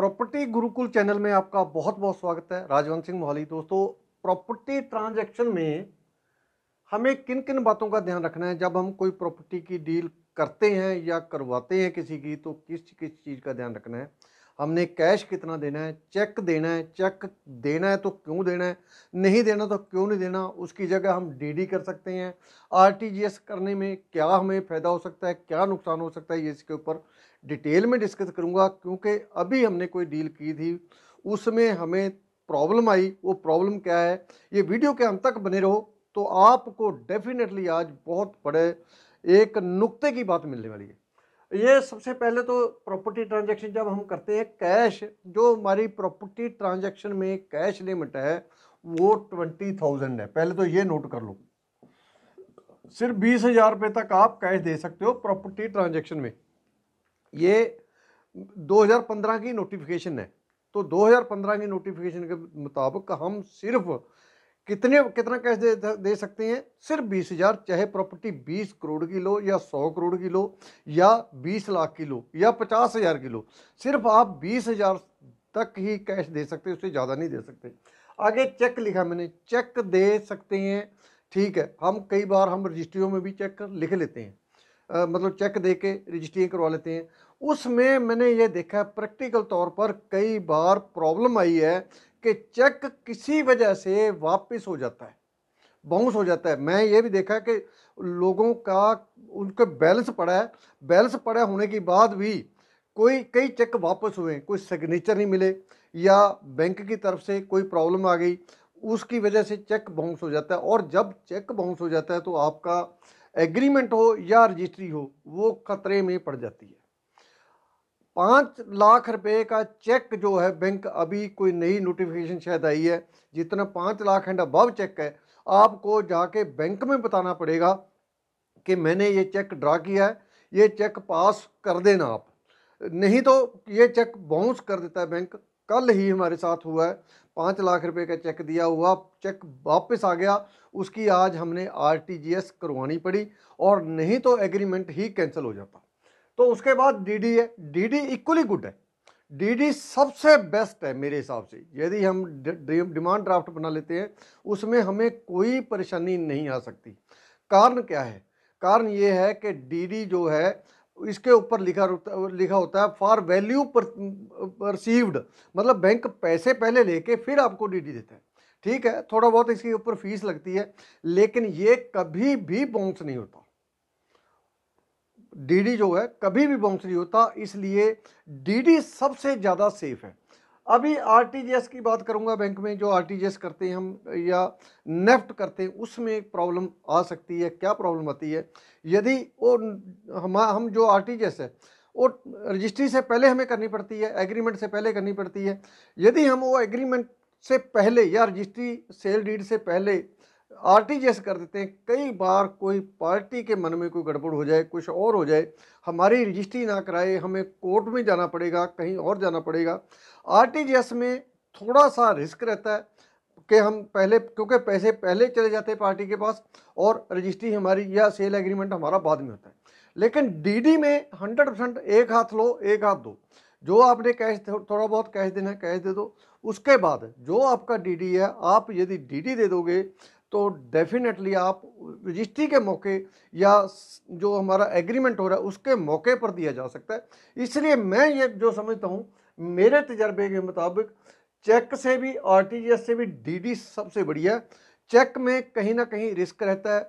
property Gurukul channel में आपका बहुत बहुत स्वागत है राजवंत सिंह मोहाली दोस्तों प्रॉपर्टी ट्रांजैक्शन में हमें किन किन बातों का ध्यान रखना है जब हम कोई प्रॉपर्टी की डील करते हैं या करवाते हैं किसी की तो किस किस चीज़ का ध्यान रखना है हमने कैश कितना देना है चेक देना है चेक देना है तो क्यों देना है नहीं देना तो क्यों नहीं देना उसकी जगह हम डीडी कर सकते हैं आरटीजीएस करने में क्या हमें फ़ायदा हो सकता है क्या नुकसान हो सकता है ये इसके ऊपर डिटेल में डिस्कस करूँगा क्योंकि अभी हमने कोई डील की थी उसमें हमें प्रॉब्लम आई वो प्रॉब्लम क्या है ये वीडियो के अंत तक बने रहो तो आपको डेफिनेटली आज बहुत बड़े एक नुक्ते की बात मिलने वाली है ये सबसे पहले तो प्रॉपर्टी ट्रांजैक्शन जब हम करते हैं कैश जो हमारी प्रॉपर्टी ट्रांजैक्शन में कैश लिमिट है वो ट्वेंटी थाउजेंड है पहले तो ये नोट कर लो सिर्फ बीस हजार रुपये तक आप कैश दे सकते हो प्रॉपर्टी ट्रांजैक्शन में ये 2015 की नोटिफिकेशन है तो 2015 की नोटिफिकेशन के मुताबिक हम सिर्फ कितने कितना कैश दे दे सकते हैं सिर्फ बीस हज़ार चाहे प्रॉपर्टी बीस करोड़ की लो या सौ करोड़ की लो या बीस लाख की लो या पचास हज़ार की लो सिर्फ आप बीस हज़ार तक ही कैश दे सकते उससे ज़्यादा नहीं दे सकते आगे चेक लिखा मैंने चेक दे सकते हैं ठीक है हम कई बार हम रजिस्ट्रियों में भी चेक लिख लेते हैं आ, मतलब चेक दे के रजिस्ट्रियाँ करवा लेते हैं उसमें मैंने ये देखा है प्रैक्टिकल तौर पर कई बार प्रॉब्लम आई है कि चेक किसी वजह से वापस हो जाता है बाउंस हो जाता है मैं ये भी देखा कि लोगों का उनके बैलेंस पड़ा है बैलेंस पड़ा होने के बाद भी कोई कई चेक वापस हुए कोई सिग्नेचर नहीं मिले या बैंक की तरफ से कोई प्रॉब्लम आ गई उसकी वजह से चेक बाउंस हो जाता है और जब चेक बाउंस हो जाता है तो आपका एग्रीमेंट हो या रजिस्ट्री हो वो खतरे में पड़ जाती है पाँच लाख रुपए का चेक जो है बैंक अभी कोई नई नोटिफिकेशन शायद आई है जितना पाँच लाख एंड अबव चेक है आपको जाके बैंक में बताना पड़ेगा कि मैंने ये चेक ड्रा किया है ये चेक पास कर देना आप नहीं तो ये चेक बाउंस कर देता है बैंक कल ही हमारे साथ हुआ है पाँच लाख रुपए का चेक दिया हुआ चेक वापस आ गया उसकी आज हमने आरटीजीएस करवानी पड़ी और नहीं तो एग्रीमेंट ही कैंसिल हो जाता तो उसके बाद डी डी है डी डी इक्वली गुड है डी डी सबसे बेस्ट है मेरे हिसाब से यदि हम डिमांड ड्राफ्ट बना लेते हैं उसमें हमें कोई परेशानी नहीं आ सकती कारण क्या है कारण ये है कि डी डी जो है इसके ऊपर लिखा लिखा होता है फॉर वैल्यू परसीव्ड मतलब बैंक पैसे पहले लेके फिर आपको डीडी देता है ठीक है थोड़ा बहुत इसके ऊपर फीस लगती है लेकिन ये कभी भी बाउंस नहीं होता डीडी जो है कभी भी बाउंस नहीं होता इसलिए डीडी सबसे ज़्यादा सेफ है अभी आरटीजीएस की बात करूंगा बैंक में जो आरटीजीएस करते हैं हम या नेफ्ट करते हैं उसमें एक प्रॉब्लम आ सकती है क्या प्रॉब्लम आती है यदि वो हम हम जो आरटीजीएस है वो रजिस्ट्री से पहले हमें करनी पड़ती है एग्रीमेंट से पहले करनी पड़ती है यदि हम वो एग्रीमेंट से पहले या रजिस्ट्री सेल डीड से पहले एस कर देते हैं कई बार कोई पार्टी के मन में कोई गड़बड़ हो जाए कुछ और हो जाए हमारी रजिस्ट्री ना कराए हमें कोर्ट में जाना पड़ेगा कहीं और जाना पड़ेगा एस में थोड़ा सा रिस्क रहता है कि हम पहले क्योंकि पैसे पहले चले जाते हैं पार्टी के पास और रजिस्ट्री हमारी या सेल एग्रीमेंट हमारा बाद में होता है लेकिन डीडी में हंड्रेड परसेंट एक हाथ लो एक हाथ दो जो आपने कैश थोड़ा बहुत कैश देना है कैश दे दो उसके बाद जो आपका डीडी है आप यदि डीडी दे दोगे तो डेफिनेटली आप रजिस्ट्री के मौके या जो हमारा एग्रीमेंट हो रहा है उसके मौके पर दिया जा सकता है इसलिए मैं ये जो समझता हूँ मेरे तजर्बे के मुताबिक चेक से भी आर से भी डी सबसे बढ़िया है चेक में कहीं ना कहीं रिस्क रहता है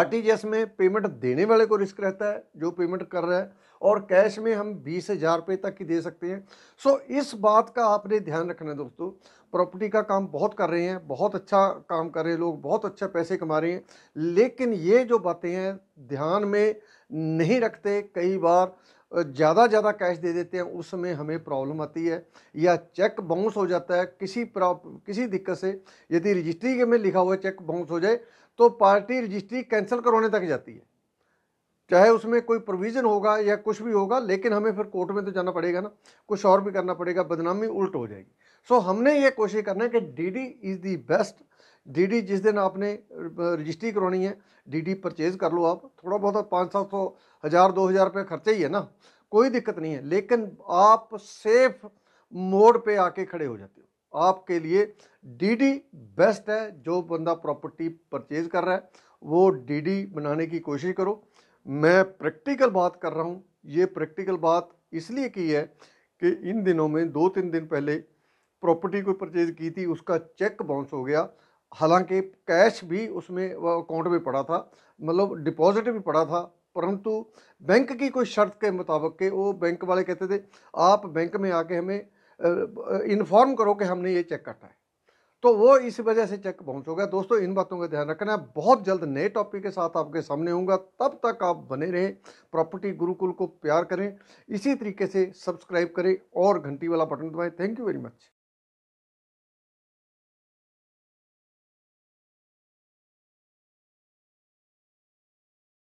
आर में पेमेंट देने वाले को रिस्क रहता है जो पेमेंट कर रहा है और कैश में हम बीस हज़ार रुपये तक की दे सकते हैं सो इस बात का आपने ध्यान रखना है दोस्तों प्रॉपर्टी का काम बहुत कर रहे हैं बहुत अच्छा काम कर रहे हैं लोग बहुत अच्छा पैसे कमा रहे हैं लेकिन ये जो बातें हैं ध्यान में नहीं रखते कई बार ज़्यादा ज़्यादा कैश दे देते हैं उस समय हमें प्रॉब्लम आती है या चेक बाउंस हो जाता है किसी किसी दिक्कत से यदि रजिस्ट्री में लिखा हुआ चेक बाउंस हो जाए तो पार्टी रजिस्ट्री कैंसिल करवाने तक जाती है चाहे उसमें कोई प्रोविज़न होगा या कुछ भी होगा लेकिन हमें फिर कोर्ट में तो जाना पड़ेगा ना कुछ और भी करना पड़ेगा बदनामी उल्ट हो जाएगी सो हमने ये कोशिश करना है कि DD is the best DD जिस दिन आपने रजिस्ट्री करवानी है डीडी परचेज़ कर लो आप थोड़ा बहुत पाँच सात सौ हज़ार दो हज़ार रुपये खर्चा ही है ना कोई दिक्कत नहीं है लेकिन आप सेफ मोड पर आके खड़े हो जाते हो आपके लिए डीडी बेस्ट है जो बंदा प्रॉपर्टी परचेज़ कर रहा है वो डीडी बनाने की कोशिश करो मैं प्रैक्टिकल बात कर रहा हूँ ये प्रैक्टिकल बात इसलिए की है कि इन दिनों में दो तीन दिन पहले प्रॉपर्टी कोई परचेज की थी उसका चेक बाउंस हो गया हालांकि कैश भी उसमें अकाउंट में पड़ा था मतलब डिपॉजिट भी पड़ा था परंतु बैंक की कोई शर्त के मुताबिक के वो बैंक वाले कहते थे आप बैंक में आके हमें इन्फॉर्म करो कि हमने ये चेक काटा है तो वो इस वजह से चेक बाउंस गया दोस्तों इन बातों का ध्यान रखना है बहुत जल्द नए टॉपिक के साथ आपके सामने होगा तब तक आप बने रहें प्रॉपर्टी गुरुकुल को प्यार करें इसी तरीके से सब्सक्राइब करें और घंटी वाला बटन दबाएं थैंक यू वेरी मच